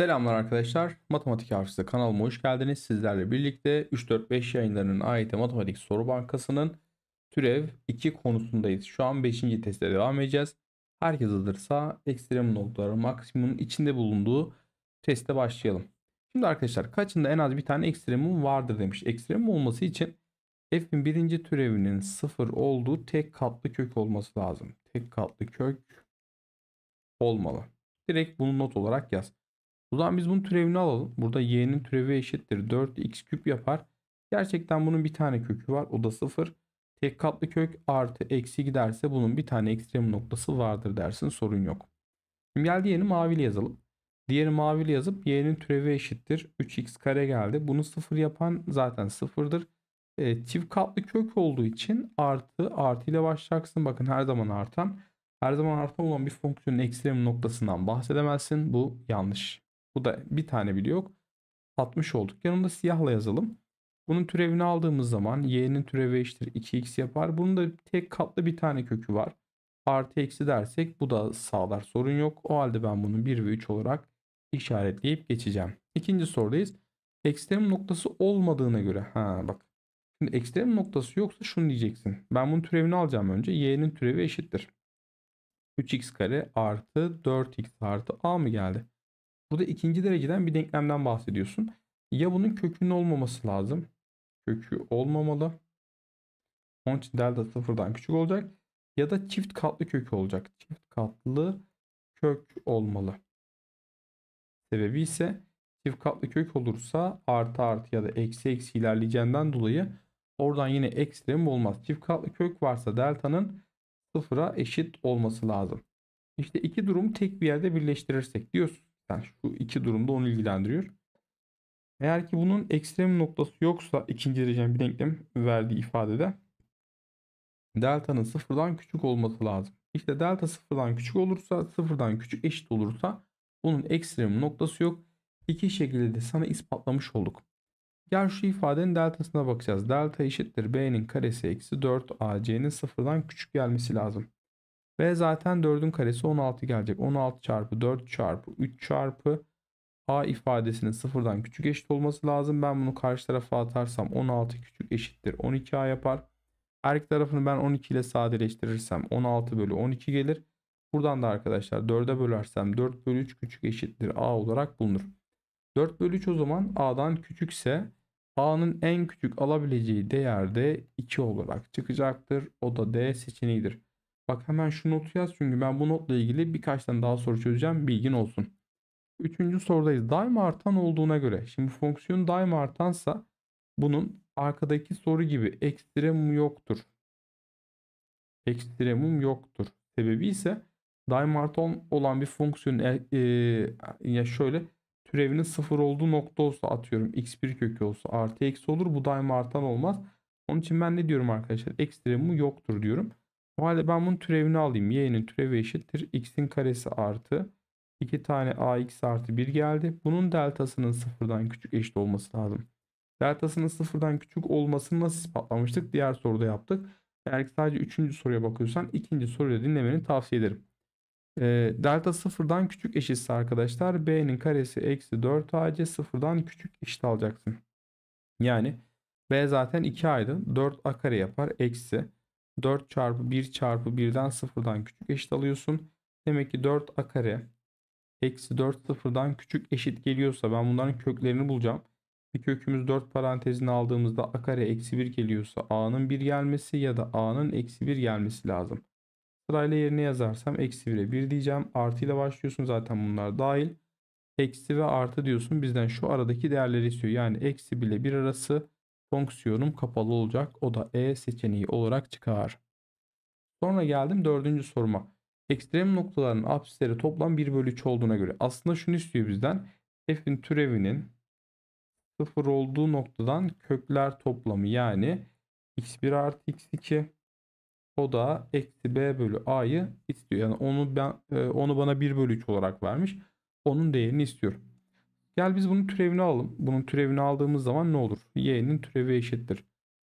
Selamlar arkadaşlar. Matematik Hafızı kanalıma hoş geldiniz. Sizlerle birlikte 3-4-5 yayınlarının AYT Matematik Soru Bankası'nın türev 2 konusundayız. Şu an 5. teste devam edeceğiz. Herkes hazırsa ekstrem noktaları maksimumun içinde bulunduğu teste başlayalım. Şimdi arkadaşlar kaçında en az bir tane ekstremum vardır demiş. Ekstremum olması için f'in birinci türevinin sıfır olduğu tek katlı kök olması lazım. Tek katlı kök olmalı. Direkt bunu not olarak yaz. O zaman biz bunun türevini alalım. Burada y'nin türevi eşittir. 4x küp yapar. Gerçekten bunun bir tane kökü var. O da 0. Tek katlı kök artı eksi giderse bunun bir tane ekstrem noktası vardır dersin. Sorun yok. Şimdi gel diğerini maviyle yazalım. Diğeri maviyle yazıp y'nin türevi eşittir. 3x kare geldi. Bunu 0 yapan zaten 0'dır. E, çift katlı kök olduğu için artı artı ile başlayacaksın. Bakın her zaman artan. Her zaman artan olan bir fonksiyonun ekstrem noktasından bahsedemezsin. Bu yanlış. Bu da bir tane bile yok. 60 olduk. Yanında siyahla yazalım. Bunun türevini aldığımız zaman y'nin türevi eşittir 2x yapar. Bunun da tek katlı bir tane kökü var. Artı eksi dersek bu da sağlar sorun yok. O halde ben bunu 1 ve 3 olarak işaretleyip geçeceğim. İkinci sorudayız. Ekstrem noktası olmadığına göre. Ha bak. Şimdi ekstrem noktası yoksa şunu diyeceksin. Ben bunun türevini alacağım önce. y'nin türevi eşittir. 3x kare artı 4x artı a mı geldi? Burada ikinci dereceden bir denklemden bahsediyorsun. Ya bunun kökünün olmaması lazım. Kökü olmamalı. Onun için delta sıfırdan küçük olacak. Ya da çift katlı kök olacak. Çift katlı kök olmalı. Sebebi ise çift katlı kök olursa artı artı ya da eksi eksi ilerleyeceğinden dolayı oradan yine ekstrem olmaz. Çift katlı kök varsa delta'nın sıfıra eşit olması lazım. İşte iki durumu tek bir yerde birleştirirsek diyorsun. Yani şu iki durumda onu ilgilendiriyor. Eğer ki bunun ekstrem noktası yoksa ikinci dereceden bir denklem verdiği ifadede delta'nın sıfırdan küçük olması lazım. İşte delta sıfırdan küçük olursa sıfırdan küçük eşit olursa bunun ekstrem noktası yok. İki şekilde de sana ispatlamış olduk. Gel şu ifadenin deltasına bakacağız. Delta eşittir b'nin karesi eksi 4 ac'nin sıfırdan küçük gelmesi lazım. Ve zaten 4'ün karesi 16 gelecek. 16 çarpı 4 çarpı 3 çarpı A ifadesinin sıfırdan küçük eşit olması lazım. Ben bunu karşı tarafa atarsam 16 küçük eşittir 12A yapar. Her tarafını ben 12 ile sadeleştirirsem 16 bölü 12 gelir. Buradan da arkadaşlar 4'e bölersem 4 bölü 3 küçük eşittir A olarak bulunur. 4 bölü 3 o zaman A'dan küçükse A'nın en küçük alabileceği değerde 2 olarak çıkacaktır. O da D seçeneğidir. Bak hemen şu notu yaz çünkü ben bu notla ilgili birkaç tane daha soru çözeceğim bilgin olsun. Üçüncü sorudayız. Daima artan olduğuna göre. Şimdi fonksiyon daima artansa bunun arkadaki soru gibi ekstremum yoktur. Ekstremum yoktur. Sebebi ise daima artan olan bir fonksiyonun e, e, ya şöyle türevinin sıfır olduğu nokta olsa atıyorum x1 kökü olsa artı eksi olur. Bu daima artan olmaz. Onun için ben ne diyorum arkadaşlar? Ekstremum yoktur diyorum. O halde ben bunun türevini alayım. Y'nin türevi eşittir. X'in karesi artı 2 tane ax artı 1 geldi. Bunun deltasının sıfırdan küçük eşit olması lazım. Deltasının sıfırdan küçük olmasını nasıl ispatlamıştık? Diğer soruda yaptık. Eğer sadece 3. soruya bakıyorsan 2. soruyu dinlemeni tavsiye ederim. Ee, delta sıfırdan küçük eşitse arkadaşlar b'nin karesi eksi 4ac sıfırdan küçük eşit alacaksın. Yani b zaten 2a'ydı. 4a kare yapar eksi 4 çarpı 1 çarpı 1'den 0'dan küçük eşit alıyorsun. Demek ki 4a kare eksi 4 0'dan küçük eşit geliyorsa ben bunların köklerini bulacağım. Bir kökümüz 4 parantezini aldığımızda a kare eksi 1 geliyorsa a'nın 1 gelmesi ya da a'nın eksi 1 gelmesi lazım. Sırayla yerine yazarsam eksi 1'e 1 diyeceğim. Artı ile başlıyorsun zaten bunlar dahil. Eksi ve artı diyorsun bizden şu aradaki değerleri istiyor. Yani eksi bile 1 arası fonksiyonum kapalı olacak. O da E seçeneği olarak çıkar. Sonra geldim dördüncü soruma. Ekstrem noktaların apsisleri toplam 1 bölü 3 olduğuna göre. Aslında şunu istiyor bizden. F'in türevinin 0 olduğu noktadan kökler toplamı yani x1 artı x2 o da eksi b bölü a'yı istiyor. Yani onu ben e, onu bana 1 bölü 3 olarak vermiş. Onun değerini istiyorum. Gel biz bunun türevini alalım. Bunun türevini aldığımız zaman ne olur? Y'nin türevi eşittir.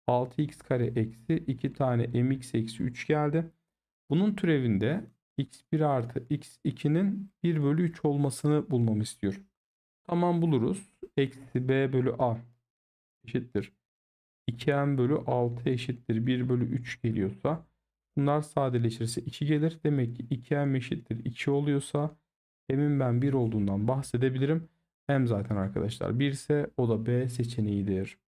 6x kare eksi 2 tane mx eksi 3 geldi. Bunun türevinde x1 artı x2'nin 1 bölü 3 olmasını bulmamı istiyor. Tamam buluruz. Eksi b bölü a eşittir. 2m bölü 6 eşittir 1 bölü 3 geliyorsa bunlar sadeleşirse 2 gelir. Demek ki 2m eşittir 2 oluyorsa emin ben 1 olduğundan bahsedebilirim hem zaten arkadaşlar 1 ise o da B seçeneğidir.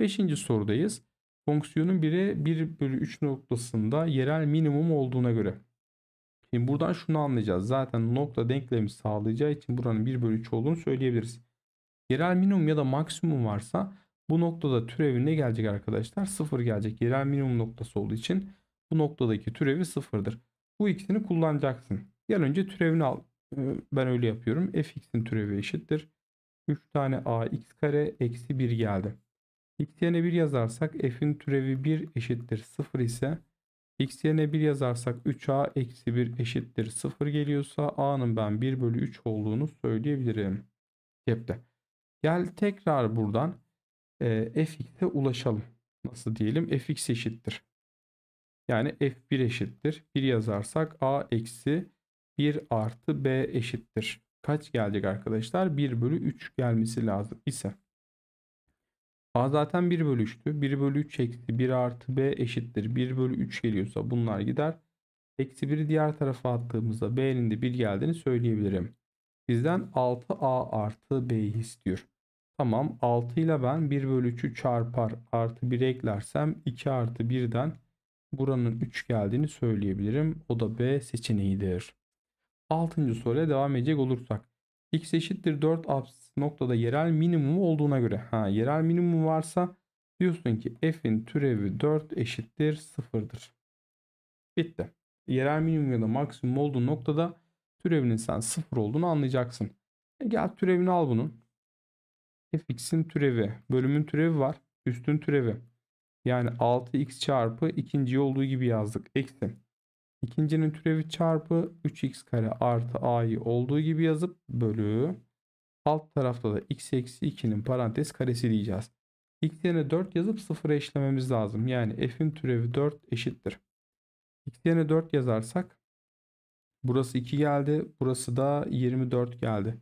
5. sorudayız. Fonksiyonun 1'e 1 bölü 3 noktasında yerel minimum olduğuna göre. Şimdi buradan şunu anlayacağız. Zaten nokta denklemi sağlayacağı için buranın 1 bölü 3 olduğunu söyleyebiliriz. Yerel minimum ya da maksimum varsa bu noktada türevi ne gelecek arkadaşlar? 0 gelecek. Yerel minimum noktası olduğu için bu noktadaki türevi 0'dır. Bu ikisini kullanacaksın. Gel önce türevini al ee, ben öyle yapıyorum. fx'in türevi eşittir. 3 tane ax kare eksi 1 geldi. x yerine 1 yazarsak f'in türevi 1 eşittir 0 ise x yerine 1 yazarsak 3a eksi 1 eşittir 0 geliyorsa a'nın ben 1 bölü 3 olduğunu söyleyebilirim. Cepte. Gel tekrar buradan e, fx'e ulaşalım. Nasıl diyelim? fx eşittir. Yani f1 eşittir. 1 yazarsak a eksi 1 artı b eşittir. Kaç gelecek arkadaşlar? 1 bölü 3 gelmesi lazım ise. A zaten 1 bölü 3'tü. 1 bölü 3 eksi 1 artı b eşittir. 1 bölü 3 geliyorsa bunlar gider. Eksi 1'i diğer tarafa attığımızda b'nin de 1 geldiğini söyleyebilirim. Bizden 6a artı b'yi istiyor. Tamam 6 ile ben 1 bölü 3'ü çarpar artı 1 eklersem 2 artı 1'den buranın 3 geldiğini söyleyebilirim. O da B seçeneğidir. 6. soruya devam edecek olursak. X eşittir 4 abs noktada yerel minimum olduğuna göre. Ha, yerel minimum varsa diyorsun ki f'in türevi 4 eşittir 0'dır. Bitti. Yerel minimum ya da maksimum olduğu noktada türevinin sen 0 olduğunu anlayacaksın. E gel türevini al bunun. fx'in türevi, bölümün türevi var. Üstün türevi. Yani 6x çarpı ikinci olduğu gibi yazdık. Eksi İkincinin türevi çarpı 3x kare artı a'yı olduğu gibi yazıp bölü. Alt tarafta da x eksi 2'nin parantez karesi diyeceğiz. x yerine 4 yazıp 0'a eşlememiz lazım. Yani f'in türevi 4 eşittir. x yerine 4 yazarsak burası 2 geldi. Burası da 24 geldi.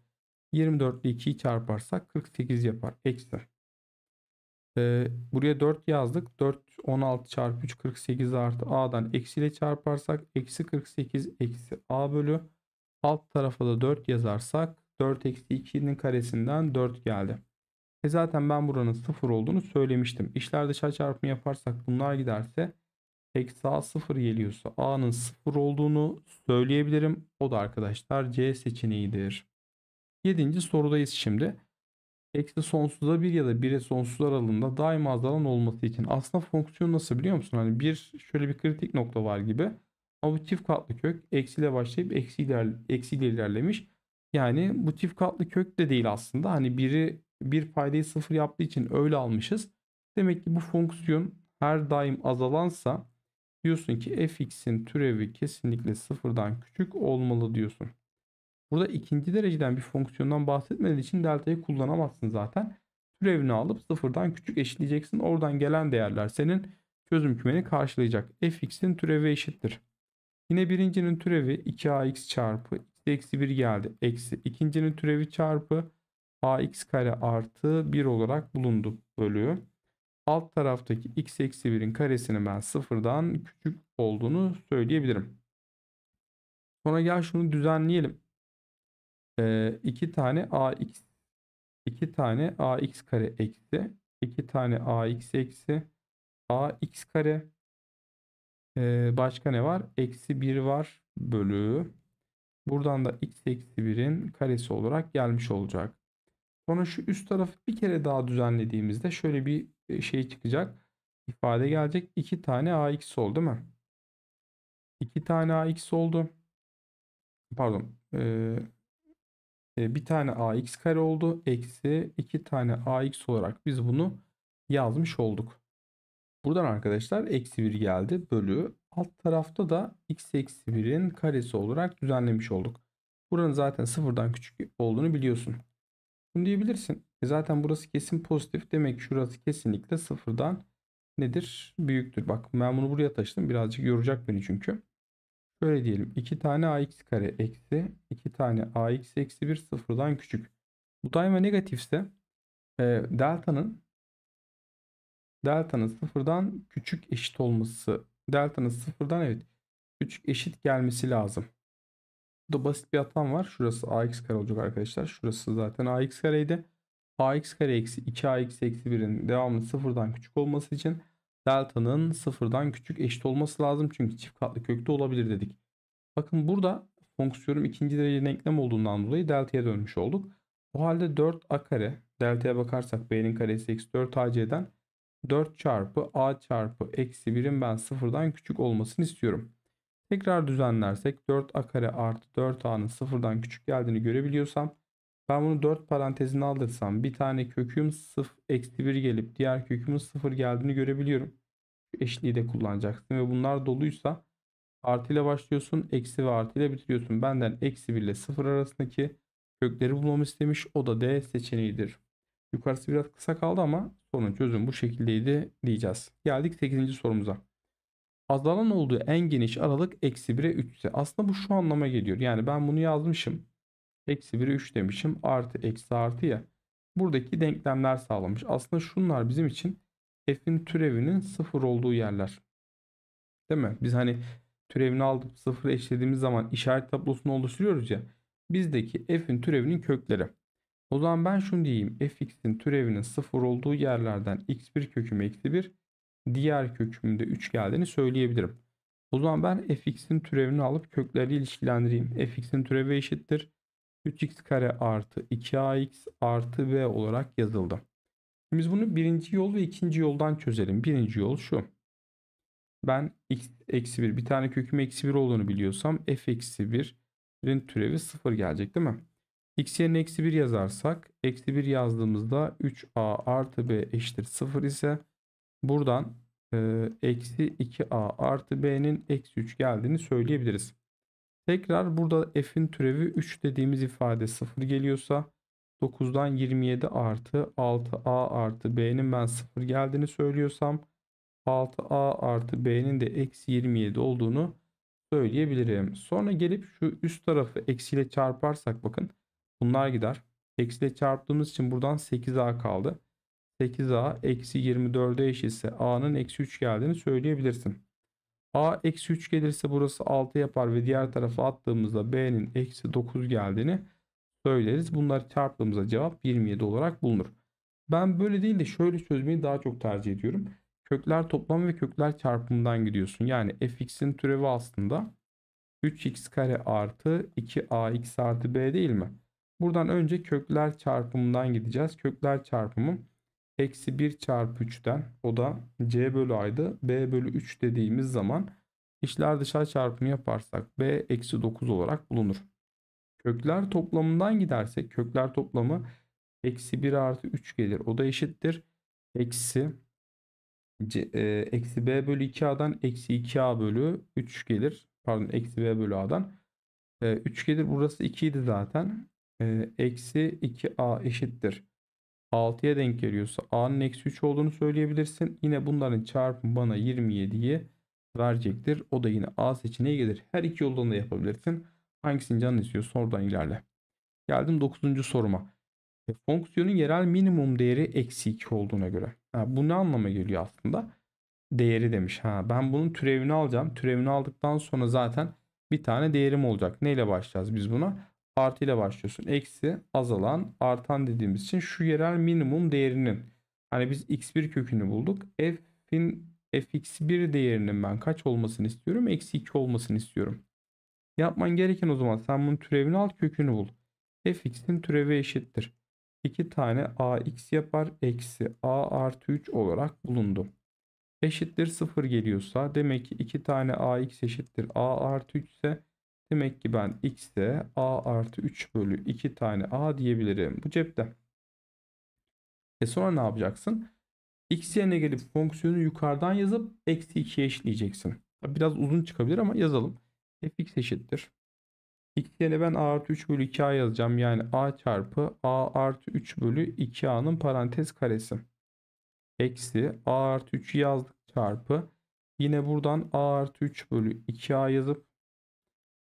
24 ile 2'yi çarparsak 48 yapar. Eksi. E, buraya 4 yazdık. 4 16 çarpı 3 48 artı a'dan eksiyle çarparsak eksi 48 eksi a bölü alt tarafa da 4 yazarsak 4 eksi 2'nin karesinden 4 geldi. E zaten ben buranın 0 olduğunu söylemiştim. İşler dışa çarpımı yaparsak bunlar giderse eksi a 0 geliyorsa a'nın 0 olduğunu söyleyebilirim. O da arkadaşlar c seçeneğidir. 7. sorudayız şimdi eksi sonsuza 1 ya da 1'e sonsuz aralığında daima azalan olması için. Aslında fonksiyon nasıl biliyor musun? Hani bir şöyle bir kritik nokta var gibi. Ama bu çift katlı kök eksiyle başlayıp eksiyle, eksiyle ilerlemiş. Yani bu çift katlı kök de değil aslında. Hani biri bir paydayı sıfır yaptığı için öyle almışız. Demek ki bu fonksiyon her daim azalansa diyorsun ki fx'in türevi kesinlikle sıfırdan küçük olmalı diyorsun. Burada ikinci dereceden bir fonksiyondan bahsetmediği için delta'yı kullanamazsın zaten. Türevini alıp sıfırdan küçük eşitleyeceksin. Oradan gelen değerler senin çözüm kümeni karşılayacak. fx'in türevi eşittir. Yine birincinin türevi 2ax çarpı x eksi 1 geldi. Eksi ikincinin türevi çarpı ax kare artı 1 olarak bulundu bölüyor. Alt taraftaki x eksi 1'in karesini ben sıfırdan küçük olduğunu söyleyebilirim. Sonra gel şunu düzenleyelim e, 2 tane ax 2 tane ax kare eksi 2 tane ax eksi ax kare e, başka ne var? Eksi 1 var bölü buradan da x eksi 1'in karesi olarak gelmiş olacak. Sonra şu üst tarafı bir kere daha düzenlediğimizde şöyle bir şey çıkacak. ifade gelecek. 2 tane ax oldu mu? mi? 2 tane ax oldu. Pardon. E, ee, bir tane ax kare oldu. Eksi iki tane ax olarak biz bunu yazmış olduk. Buradan arkadaşlar eksi 1 geldi bölü. Alt tarafta da x eksi 1'in karesi olarak düzenlemiş olduk. Buranın zaten sıfırdan küçük olduğunu biliyorsun. Bunu diyebilirsin. E zaten burası kesin pozitif. Demek ki şurası kesinlikle sıfırdan nedir? Büyüktür. Bak ben bunu buraya taşıdım. Birazcık yoracak beni çünkü. Şöyle diyelim 2 tane ax kare eksi 2 tane ax eksi 1 sıfırdan küçük. Bu daima negatifse e, delta'nın delta'nın sıfırdan küçük eşit olması delta'nın sıfırdan evet küçük eşit gelmesi lazım. Burada basit bir hatam var. Şurası ax kare olacak arkadaşlar. Şurası zaten ax kareydi. ax kare eksi 2 ax eksi 1'in devamlı sıfırdan küçük olması için delta'nın sıfırdan küçük eşit olması lazım. Çünkü çift katlı kökte olabilir dedik. Bakın burada fonksiyonum ikinci derece denklem olduğundan dolayı delta'ya dönmüş olduk. O halde 4a kare delta'ya bakarsak b'nin karesi eksi 4ac'den 4 çarpı a çarpı eksi 1'in ben sıfırdan küçük olmasını istiyorum. Tekrar düzenlersek 4a kare artı 4a'nın sıfırdan küçük geldiğini görebiliyorsam ben bunu 4 parantezine aldırsam bir tane köküm 0 eksi 1 gelip diğer kökümün 0 geldiğini görebiliyorum. eşliği de kullanacaksın ve bunlar doluysa artı ile başlıyorsun eksi ve artı ile bitiriyorsun. Benden eksi 1 ile 0 arasındaki kökleri bulmamı istemiş. O da D seçeneğidir. Yukarısı biraz kısa kaldı ama sorunun çözüm bu şekildeydi diyeceğiz. Geldik 8. sorumuza. Azalan olduğu en geniş aralık eksi 1'e 3 ise aslında bu şu anlama geliyor. Yani ben bunu yazmışım. Eksi 1'e 3 demişim. Artı eksi artı ya. Buradaki denklemler sağlamış. Aslında şunlar bizim için f'in türevinin sıfır olduğu yerler. Değil mi? Biz hani türevini aldıp sıfır eşlediğimiz zaman işaret tablosunu oluşturuyoruz ya. Bizdeki f'in türevinin kökleri. O zaman ben şunu diyeyim. fx'in türevinin sıfır olduğu yerlerden x1 köküm eksi 1 diğer kökümde 3 geldiğini söyleyebilirim. O zaman ben fx'in türevini alıp kökleri ilişkilendireyim. fx'in türevi eşittir. 3x kare artı 2ax artı b olarak yazıldı. Biz bunu birinci yol ve ikinci yoldan çözelim. Birinci yol şu. Ben x eksi 1 bir tane köküm eksi 1 olduğunu biliyorsam f eksi 1'in türevi 0 gelecek değil mi? x yerine eksi 1 yazarsak eksi 1 yazdığımızda 3a artı b eşittir 0 ise buradan eksi 2a artı b'nin eksi 3 geldiğini söyleyebiliriz. Tekrar burada f'in türevi 3 dediğimiz ifade 0 geliyorsa 9'dan 27 artı 6a artı b'nin ben 0 geldiğini söylüyorsam 6a artı b'nin de eksi 27 olduğunu söyleyebilirim. Sonra gelip şu üst tarafı eksiyle çarparsak bakın bunlar gider. Eksiyle çarptığımız için buradan 8a kaldı. 8a eksi 24'e eşitse a'nın eksi 3 geldiğini söyleyebilirsin. A eksi 3 gelirse burası 6 yapar ve diğer tarafa attığımızda B'nin eksi 9 geldiğini söyleriz. Bunlar çarptığımızda cevap 27 olarak bulunur. Ben böyle değil de şöyle çözmeyi daha çok tercih ediyorum. Kökler toplamı ve kökler çarpımından gidiyorsun. Yani fx'in türevi aslında 3x kare artı 2ax artı b değil mi? Buradan önce kökler çarpımından gideceğiz. Kökler çarpımı eksi 1 çarpı 3'ten o da c bölü a'ydı. b bölü 3 dediğimiz zaman işler dışarı çarpımı yaparsak b eksi 9 olarak bulunur. Kökler toplamından gidersek kökler toplamı eksi 1 artı 3 gelir. O da eşittir. Eksi C, e, eksi b bölü 2a'dan eksi 2a bölü 3 gelir. Pardon eksi b bölü a'dan e, 3 gelir. Burası 2 idi zaten. E, eksi 2a eşittir. 6'ya denk geliyorsa a'nın eksi 3 olduğunu söyleyebilirsin. Yine bunların çarpımı bana 27'yi verecektir. O da yine a seçeneği gelir. Her iki yoldan da yapabilirsin. Hangisini canın istiyorsa oradan ilerle. Geldim 9. soruma. E, fonksiyonun yerel minimum değeri eksi 2 olduğuna göre. Ha, bu ne anlama geliyor aslında? Değeri demiş. Ha, ben bunun türevini alacağım. Türevini aldıktan sonra zaten bir tane değerim olacak. Neyle başlayacağız biz buna? Artıyla başlıyorsun. Eksi azalan artan dediğimiz için şu yerel minimum değerinin hani biz x1 kökünü bulduk. F'in fx1 değerinin ben kaç olmasını istiyorum? Eksi 2 olmasını istiyorum. Yapman gereken o zaman sen bunun türevini al kökünü bul. fx'in türevi eşittir. 2 tane ax yapar. Eksi a artı 3 olarak bulundu. Eşittir 0 geliyorsa demek ki 2 tane ax eşittir a artı 3 ise Demek ki ben x'e a artı 3 bölü 2 tane a diyebilirim. Bu cepte. E sonra ne yapacaksın? x yerine gelip fonksiyonu yukarıdan yazıp eksi 2'ye eşleyeceksin. Biraz uzun çıkabilir ama yazalım. fx eşittir. x yerine ben a artı 3 bölü 2a yazacağım. Yani a çarpı a artı 3 bölü 2a'nın parantez karesi. Eksi a artı 3 yazdık çarpı. Yine buradan a artı 3 bölü 2a yazıp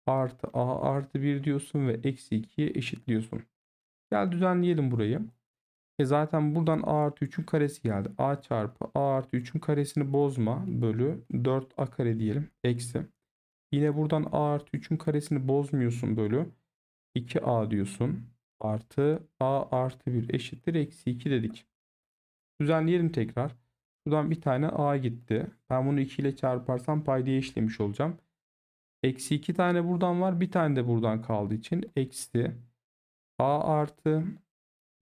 artı a artı 1 diyorsun ve eksi 2'ye eşitliyorsun. Gel düzenleyelim burayı. E zaten buradan a artı 3'ün karesi geldi. a çarpı a artı 3'ün karesini bozma bölü 4a kare diyelim eksi. Yine buradan a artı 3'ün karesini bozmuyorsun bölü 2a diyorsun. Artı a artı 1 eşittir eksi 2 dedik. Düzenleyelim tekrar. Buradan bir tane a gitti. Ben bunu 2 ile çarparsam paydaya işlemiş olacağım. Eksi 2 tane buradan var. Bir tane de buradan kaldığı için. Eksi a artı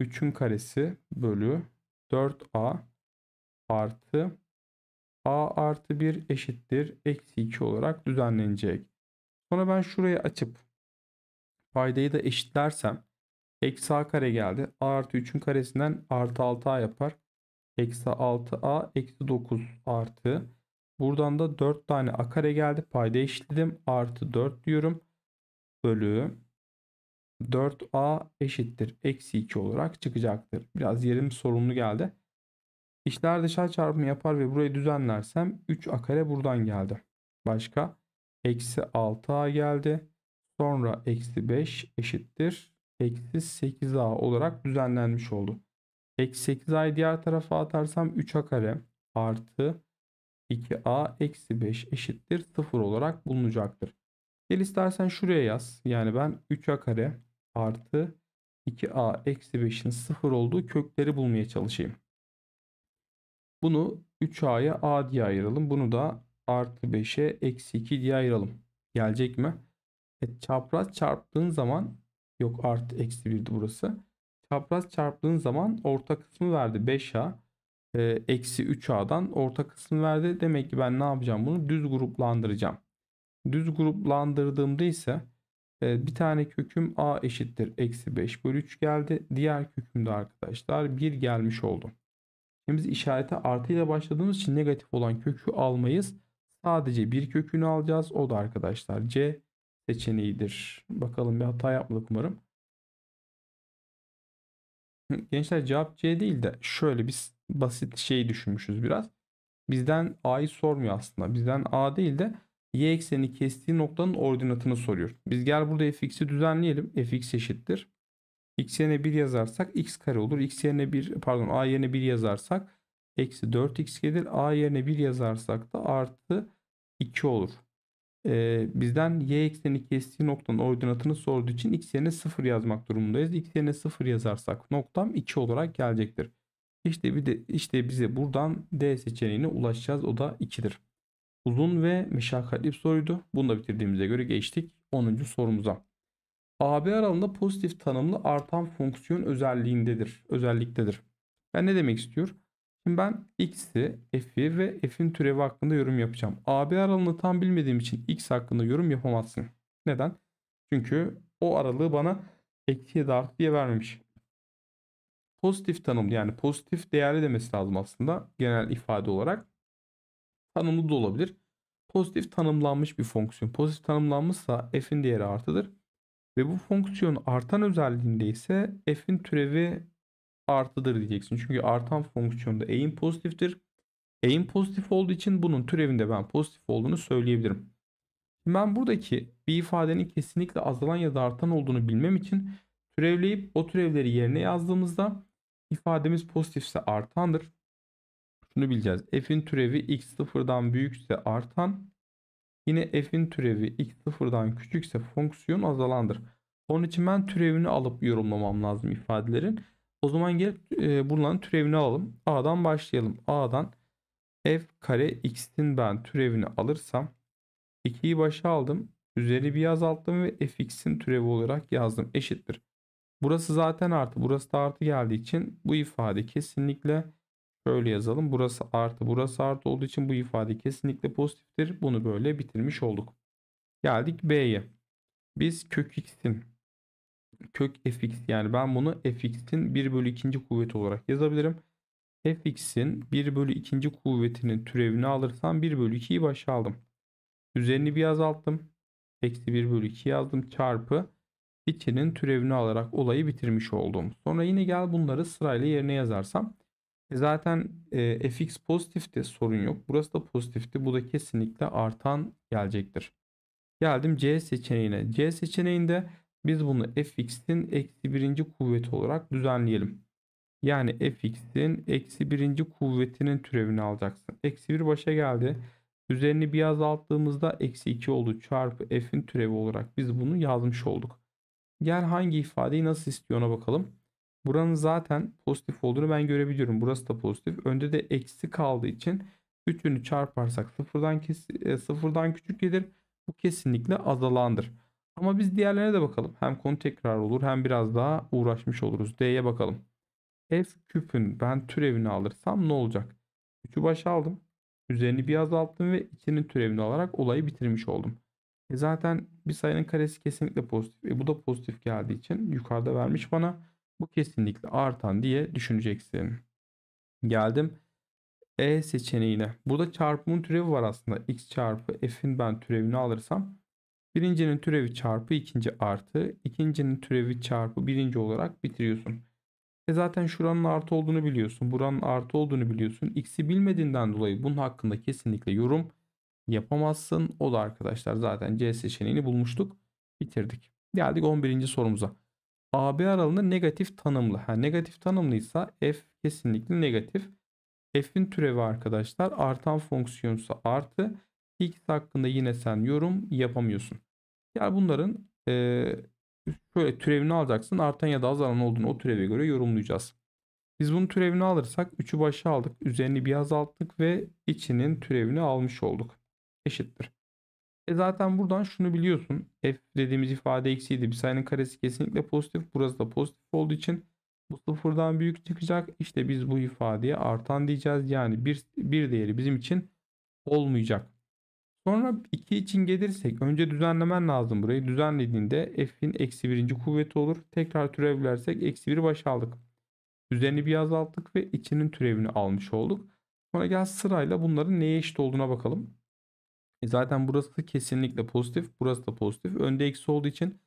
3'ün karesi bölü 4a artı a artı 1 eşittir. Eksi 2 olarak düzenlenecek. Sonra ben şurayı açıp paydayı da eşitlersem eksi a kare geldi. a artı 3'ün karesinden artı 6a yapar. Eksi 6a eksi 9 artı Buradan da 4 tane a kare geldi. Payda eşitledim. Artı 4 diyorum. Bölü 4a eşittir. Eksi 2 olarak çıkacaktır. Biraz yerim sorumlu geldi. İşler dışarı çarpımı yapar ve burayı düzenlersem 3 a kare buradan geldi. Başka eksi 6a geldi. Sonra eksi 5 eşittir. Eksi 8a olarak düzenlenmiş oldu. Eksi 8a'yı diğer tarafa atarsam 3a kare artı 2a eksi 5 eşittir 0 olarak bulunacaktır. Gel istersen şuraya yaz. Yani ben 3a kare artı 2a eksi 5'in 0 olduğu kökleri bulmaya çalışayım. Bunu 3a'ya a diye ayıralım. Bunu da artı 5'e eksi 2 diye ayıralım. Gelecek mi? E, çapraz çarptığın zaman yok artı eksi 1'di burası. Çapraz çarptığın zaman orta kısmı verdi 5a eksi 3A'dan orta kısmı verdi. Demek ki ben ne yapacağım bunu? Düz gruplandıracağım. Düz gruplandırdığımda ise bir tane köküm A eşittir. Eksi 5 bölü 3 geldi. Diğer kökümde arkadaşlar 1 gelmiş oldu. Şimdi biz işarete artıyla başladığımız için negatif olan kökü almayız. Sadece bir kökünü alacağız. O da arkadaşlar C seçeneğidir. Bakalım bir hata yapmadık umarım. Gençler cevap C değil de şöyle biz basit şey düşünmüşüz biraz. Bizden A'yı sormuyor aslında. Bizden A değil de y ekseni kestiği noktanın ordinatını soruyor. Biz gel burada fx'i düzenleyelim. fx eşittir. x yerine 1 yazarsak x kare olur. x yerine 1 pardon a yerine 1 yazarsak eksi 4x gelir. a yerine 1 yazarsak da artı 2 olur e, bizden y ekseni kestiği noktanın ordinatını sorduğu için x yerine 0 yazmak durumundayız. x yerine 0 yazarsak noktam 2 olarak gelecektir. İşte bir de işte bize buradan D seçeneğine ulaşacağız. O da 2'dir. Uzun ve meşakkatli bir soruydu. Bunu da bitirdiğimize göre geçtik 10. sorumuza. AB aralığında pozitif tanımlı artan fonksiyon özelliğindedir. Özelliktedir. Yani ne demek istiyor? Şimdi ben x'i, f'i ve f'in türevi hakkında yorum yapacağım. AB aralığını tam bilmediğim için x hakkında yorum yapamazsın. Neden? Çünkü o aralığı bana eksiye de artı diye vermemiş. Pozitif tanım, yani pozitif değerli demesi lazım aslında genel ifade olarak. Tanımlı da olabilir. Pozitif tanımlanmış bir fonksiyon. Pozitif tanımlanmışsa f'in değeri artıdır. Ve bu fonksiyon artan özelliğinde ise f'in türevi artıdır diyeceksin. Çünkü artan fonksiyonda eğim pozitiftir. Eğim pozitif olduğu için bunun türevinde ben pozitif olduğunu söyleyebilirim. ben buradaki bir ifadenin kesinlikle azalan ya da artan olduğunu bilmem için türevleyip o türevleri yerine yazdığımızda ifademiz pozitifse artandır. Şunu bileceğiz. F'in türevi x sıfırdan büyükse artan. Yine f'in türevi x sıfırdan küçükse fonksiyon azalandır. Onun için ben türevini alıp yorumlamam lazım ifadelerin. O zaman gelip e, bulunan türevini alalım. A'dan başlayalım. A'dan f kare x'in ben türevini alırsam 2'yi başa aldım. Üzeri bir azalttım ve fx'in türevi olarak yazdım. Eşittir. Burası zaten artı. Burası da artı geldiği için bu ifade kesinlikle şöyle yazalım. Burası artı. Burası artı olduğu için bu ifade kesinlikle pozitiftir. Bunu böyle bitirmiş olduk. Geldik B'ye. Biz kök x'in kök fx yani ben bunu fx'in 1 bölü 2. kuvveti olarak yazabilirim. fx'in 1 bölü 2. kuvvetinin türevini alırsam 1 bölü 2'yi başa aldım. Üzerini bir azalttım. Eksi 1 bölü 2 yazdım çarpı 2'nin türevini alarak olayı bitirmiş oldum. Sonra yine gel bunları sırayla yerine yazarsam. E zaten e, fx pozitifti sorun yok. Burası da pozitifti. Bu da kesinlikle artan gelecektir. Geldim C seçeneğine. C seçeneğinde biz bunu fx'in eksi birinci kuvveti olarak düzenleyelim. Yani fx'in eksi birinci kuvvetinin türevini alacaksın. Eksi bir başa geldi. Üzerini bir azalttığımızda eksi 2 oldu çarpı f'in türevi olarak biz bunu yazmış olduk. Gel hangi ifadeyi nasıl istiyor ona bakalım. Buranın zaten pozitif olduğunu ben görebiliyorum. Burası da pozitif. Önde de eksi kaldığı için bütünü çarparsak sıfırdan, kes e, sıfırdan küçük gelir. Bu kesinlikle azalandır. Ama biz diğerlerine de bakalım. Hem konu tekrar olur hem biraz daha uğraşmış oluruz. D'ye bakalım. F küpün ben türevini alırsam ne olacak? 3'ü başa aldım. Üzerini bir azalttım ve 2'nin türevini alarak olayı bitirmiş oldum. E zaten bir sayının karesi kesinlikle pozitif. E bu da pozitif geldiği için yukarıda vermiş bana. Bu kesinlikle artan diye düşüneceksin. Geldim E seçeneğine. Burada çarpımın türevi var aslında. X çarpı F'in ben türevini alırsam Birincinin türevi çarpı ikinci artı. ikincinin türevi çarpı birinci olarak bitiriyorsun. E zaten şuranın artı olduğunu biliyorsun. Buranın artı olduğunu biliyorsun. X'i bilmediğinden dolayı bunun hakkında kesinlikle yorum yapamazsın. O da arkadaşlar zaten C seçeneğini bulmuştuk. Bitirdik. Geldik 11. sorumuza. AB aralığında negatif tanımlı. Ha, negatif tanımlıysa f kesinlikle negatif. F'in türevi arkadaşlar artan fonksiyonsa artı. X hakkında yine sen yorum yapamıyorsun. Yani bunların e, şöyle türevini alacaksın. Artan ya da azalan olduğunu o türeve göre yorumlayacağız. Biz bunun türevini alırsak 3'ü başa aldık. Üzerini bir azalttık ve içinin türevini almış olduk. Eşittir. E zaten buradan şunu biliyorsun. F dediğimiz ifade eksiydi. Bir sayının karesi kesinlikle pozitif. Burası da pozitif olduğu için bu sıfırdan büyük çıkacak. İşte biz bu ifadeye artan diyeceğiz. Yani bir, bir değeri bizim için olmayacak. Sonra 2 için gelirsek önce düzenlemen lazım burayı. Düzenlediğinde f'in eksi birinci kuvveti olur. Tekrar türevlersek eksi 1 baş aldık. Üzerini bir azalttık ve içinin türevini almış olduk. Sonra gel sırayla bunların neye eşit olduğuna bakalım. E zaten burası kesinlikle pozitif. Burası da pozitif. Önde eksi olduğu için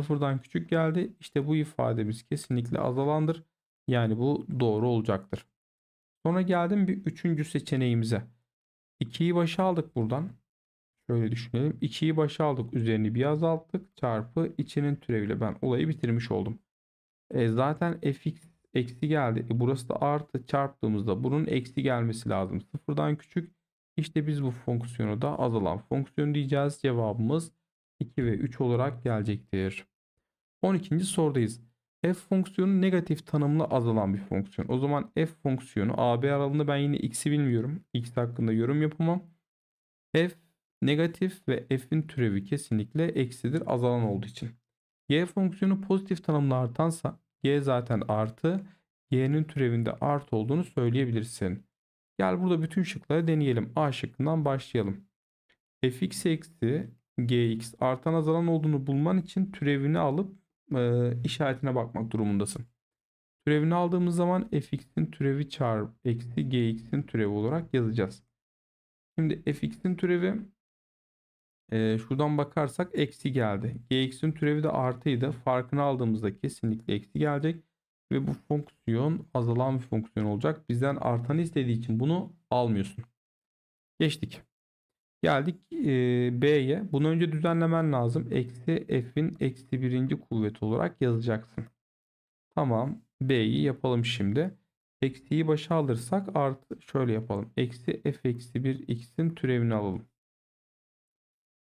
sıfırdan küçük geldi. İşte bu ifademiz kesinlikle azalandır. Yani bu doğru olacaktır. Sonra geldim bir üçüncü seçeneğimize. 2'yi başa aldık buradan. Şöyle düşünelim. 2'yi başa aldık. Üzerini bir azalttık. Çarpı içinin türeviyle ben olayı bitirmiş oldum. E, zaten fx eksi geldi. E, burası da artı çarptığımızda bunun eksi gelmesi lazım. Sıfırdan küçük. İşte biz bu fonksiyonu da azalan fonksiyon diyeceğiz. Cevabımız 2 ve 3 olarak gelecektir. 12. sorudayız. F fonksiyonu negatif tanımlı azalan bir fonksiyon. O zaman F fonksiyonu AB aralığında ben yine x'i bilmiyorum. X hakkında yorum yapamam. F negatif ve f'in türevi kesinlikle eksidir azalan olduğu için. Y fonksiyonu pozitif tanımlı artansa y zaten artı, y'nin türevinde artı olduğunu söyleyebilirsin. Gel burada bütün şıkları deneyelim. A şıkkından başlayalım. fx eksi gx artan azalan olduğunu bulman için türevini alıp e, işaretine bakmak durumundasın. Türevini aldığımız zaman fx'in türevi çarpı eksi gx'in türevi olarak yazacağız. Şimdi fx'in türevi e, şuradan bakarsak eksi geldi. Gx'in türevi de artıydı. Farkını aldığımızda kesinlikle eksi gelecek. Ve bu fonksiyon azalan bir fonksiyon olacak. Bizden artanı istediği için bunu almıyorsun. Geçtik. Geldik e, B'ye. Bunu önce düzenlemen lazım. Eksi F'in eksi birinci kuvveti olarak yazacaksın. Tamam. B'yi yapalım şimdi. Eksiyi başa alırsak artı şöyle yapalım. Eksi F eksi bir X'in türevini alalım.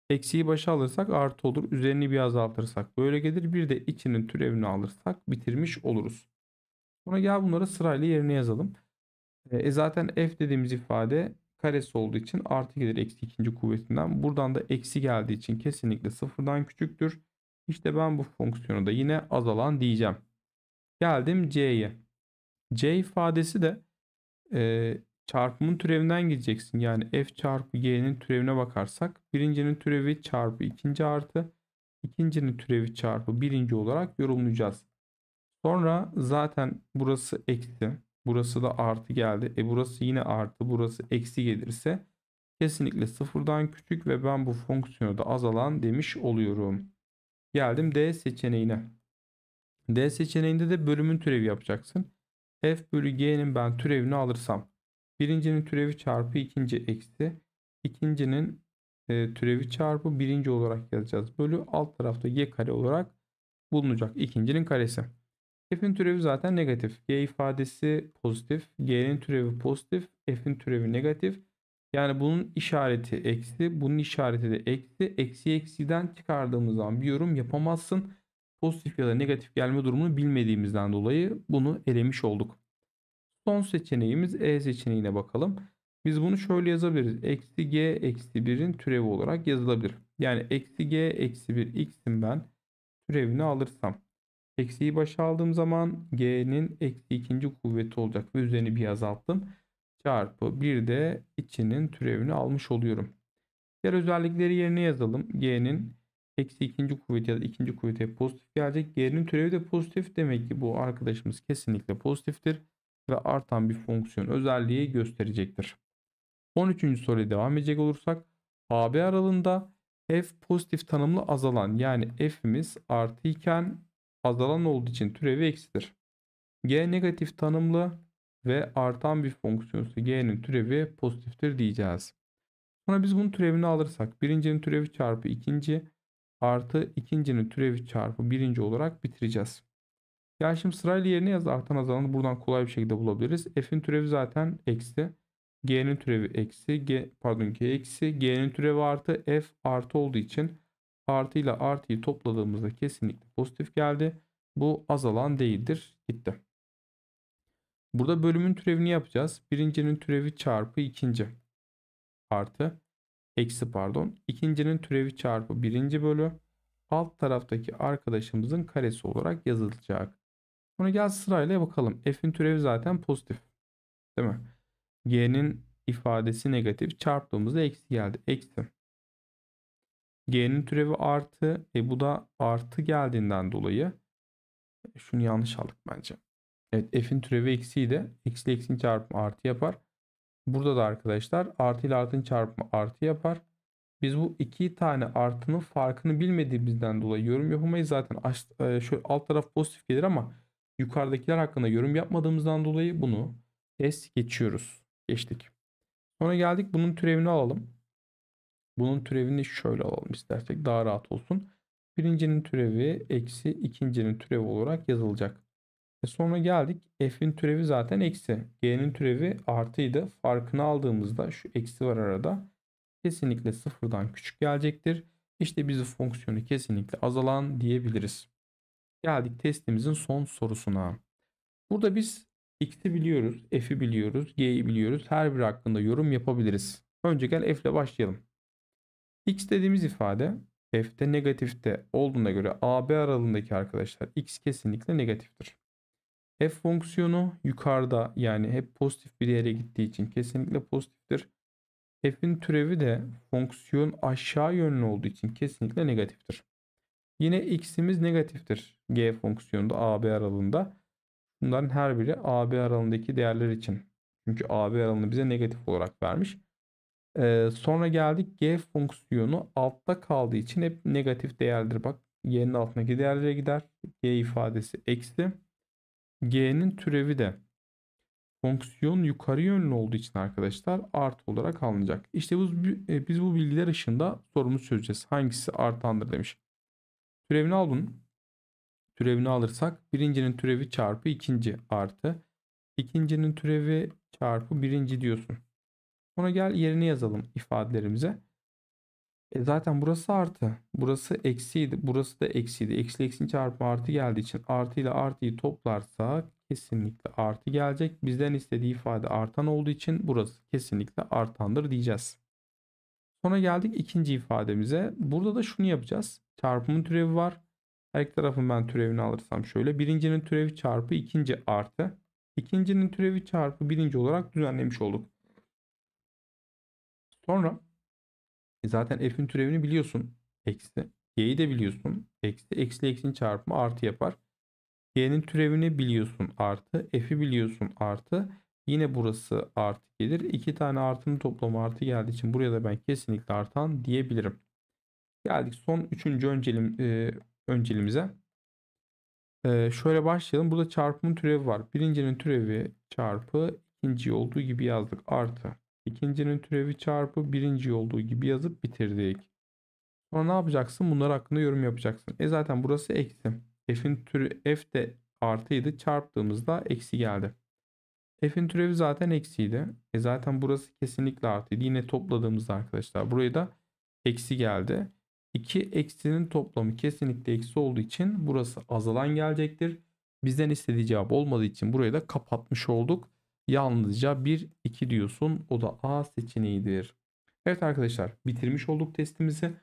Eksiği başa alırsak artı olur. Üzerini bir azaltırsak böyle gelir. Bir de içinin türevini alırsak bitirmiş oluruz. Sonra gel bunları sırayla yerine yazalım. E zaten f dediğimiz ifade karesi olduğu için artı gelir eksi ikinci kuvvetinden. Buradan da eksi geldiği için kesinlikle sıfırdan küçüktür. İşte ben bu fonksiyonu da yine azalan diyeceğim. Geldim c'ye. c ifadesi de e, Çarpımın türevinden gideceksin. Yani f çarpı y'nin türevine bakarsak birincinin türevi çarpı ikinci artı ikincinin türevi çarpı birinci olarak yorumlayacağız. Sonra zaten burası eksi. Burası da artı geldi. E burası yine artı. Burası eksi gelirse kesinlikle sıfırdan küçük ve ben bu fonksiyonu da azalan demiş oluyorum. Geldim D seçeneğine. D seçeneğinde de bölümün türevi yapacaksın. F bölü G'nin ben türevini alırsam Birincinin türevi çarpı ikinci eksi. ikincinin e, türevi çarpı birinci olarak yazacağız. Bölü alt tarafta y kare olarak bulunacak. ikincinin karesi. F'in türevi zaten negatif. y ifadesi pozitif. G'nin türevi pozitif. F'in türevi negatif. Yani bunun işareti eksi. Bunun işareti de eksi. Eksi eksiden çıkardığımız zaman bir yorum yapamazsın. Pozitif ya da negatif gelme durumunu bilmediğimizden dolayı bunu elemiş olduk. Son seçeneğimiz E seçeneğine bakalım. Biz bunu şöyle yazabiliriz. Eksi g eksi 1'in türevi olarak yazılabilir. Yani eksi g eksi 1 x'in ben türevini alırsam. Eksiyi başa aldığım zaman g'nin eksi ikinci kuvveti olacak ve üzerini bir azalttım. Çarpı bir de içinin türevini almış oluyorum. Diğer özellikleri yerine yazalım. G'nin eksi ikinci kuvveti ya da ikinci kuvvete pozitif gelecek. G'nin türevi de pozitif. Demek ki bu arkadaşımız kesinlikle pozitiftir ve artan bir fonksiyon özelliği gösterecektir. 13. soruya devam edecek olursak AB aralığında f pozitif tanımlı azalan yani f'imiz artı iken azalan olduğu için türevi eksidir. g negatif tanımlı ve artan bir fonksiyonsa g'nin türevi pozitiftir diyeceğiz. Sonra biz bunun türevini alırsak birincinin türevi çarpı ikinci artı ikincinin türevi çarpı birinci olarak bitireceğiz. Gel şimdi sırayla yerine yaz. Artan azalanı buradan kolay bir şekilde bulabiliriz. F'in türevi zaten eksi. G'nin türevi eksi. G, pardon G eksi. G'nin türevi artı. F artı olduğu için artı ile artıyı topladığımızda kesinlikle pozitif geldi. Bu azalan değildir. Gitti. Burada bölümün türevini yapacağız. Birincinin türevi çarpı ikinci artı eksi pardon. İkincinin türevi çarpı birinci bölü alt taraftaki arkadaşımızın karesi olarak yazılacak. Bunu gel sırayla bakalım. F'in türevi zaten pozitif. Değil mi? G'nin ifadesi negatif. Çarptığımızda eksi geldi. Eksi. G'nin türevi artı. E bu da artı geldiğinden dolayı. E, şunu yanlış aldık bence. Evet f'in türevi eksiydi. Eksi ile eksinin çarpımı artı yapar. Burada da arkadaşlar artı ile artının çarpımı artı yapar. Biz bu iki tane artının farkını bilmediğimizden dolayı yorum yapamayız. Zaten e, şöyle alt taraf pozitif gelir ama yukarıdakiler hakkında yorum yapmadığımızdan dolayı bunu es geçiyoruz. Geçtik. Sonra geldik bunun türevini alalım. Bunun türevini şöyle alalım istersek daha rahat olsun. Birincinin türevi eksi ikincinin türevi olarak yazılacak. E sonra geldik f'in türevi zaten eksi. G'nin türevi artıydı. Farkını aldığımızda şu eksi var arada. Kesinlikle sıfırdan küçük gelecektir. İşte bizi fonksiyonu kesinlikle azalan diyebiliriz. Geldik testimizin son sorusuna. Burada biz x'i biliyoruz, f'i biliyoruz, g'yi biliyoruz. Her biri hakkında yorum yapabiliriz. Önce gel f ile başlayalım. x dediğimiz ifade f'de negatifte olduğuna göre ab aralığındaki arkadaşlar x kesinlikle negatiftir. f fonksiyonu yukarıda yani hep pozitif bir yere gittiği için kesinlikle pozitiftir. f'in türevi de fonksiyon aşağı yönlü olduğu için kesinlikle negatiftir. Yine x'imiz negatiftir. G fonksiyonunda AB aralığında. Bunların her biri AB aralığındaki değerler için. Çünkü AB aralığını bize negatif olarak vermiş. Ee, sonra geldik G fonksiyonu altta kaldığı için hep negatif değerdir. Bak G'nin altındaki değerlere gider. G ifadesi eksi. G'nin türevi de fonksiyon yukarı yönlü olduğu için arkadaşlar artı olarak alınacak. İşte biz, e, biz bu bilgiler ışığında sorumuzu çözeceğiz. Hangisi artandır demiş. Türevini al bunun. Türevini alırsak birincinin türevi çarpı ikinci artı. ikincinin türevi çarpı birinci diyorsun. Sonra gel yerine yazalım ifadelerimize. E zaten burası artı. Burası eksiydi. Burası da eksiydi. Eksi eksinin çarpı artı geldiği için artı ile artıyı toplarsak kesinlikle artı gelecek. Bizden istediği ifade artan olduğu için burası kesinlikle artandır diyeceğiz. Sonra geldik ikinci ifademize. Burada da şunu yapacağız. Çarpımın türevi var. Her iki tarafın ben türevini alırsam şöyle. Birincinin türevi çarpı ikinci artı. İkincinin türevi çarpı birinci olarak düzenlemiş olduk. Sonra e, zaten f'in türevini biliyorsun. Eksi. Y'yi de biliyorsun. Eksi. Eksi eksinin çarpımı artı yapar. Y'nin türevini biliyorsun artı. F'i biliyorsun artı. Yine burası artı gelir. İki tane artının toplamı artı geldiği için buraya da ben kesinlikle artan diyebilirim. Geldik son üçüncü öncelim, e, öncelimize. E, şöyle başlayalım. Burada çarpımın türevi var. Birincinin türevi çarpı ikinciyi olduğu gibi yazdık. Artı. İkincinin türevi çarpı birinci olduğu gibi yazıp bitirdik. Sonra ne yapacaksın? Bunlar hakkında yorum yapacaksın. E zaten burası eksi. F'in türü F de artıydı. Çarptığımızda eksi geldi. F'in türevi zaten eksiydi. E zaten burası kesinlikle artıydı. Yine topladığımızda arkadaşlar buraya da eksi geldi. 2 eksinin toplamı kesinlikle eksi olduğu için burası azalan gelecektir. Bizden istediği cevap olmadığı için burayı da kapatmış olduk. Yalnızca 1, 2 diyorsun. O da A seçeneğidir. Evet arkadaşlar bitirmiş olduk testimizi.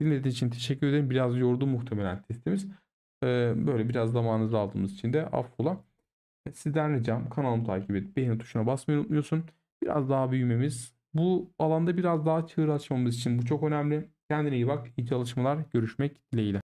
Dinlediğiniz için teşekkür ederim. Biraz yordu muhtemelen testimiz. Ee, böyle biraz zamanınızı aldığımız için de affola. Sizden ricam kanalımı takip et. Beğeni tuşuna basmayı unutmuyorsun. Biraz daha büyümemiz. Bu alanda biraz daha çığır açmamız için bu çok önemli. Kendine iyi bak. İyi çalışmalar. Görüşmek dileğiyle.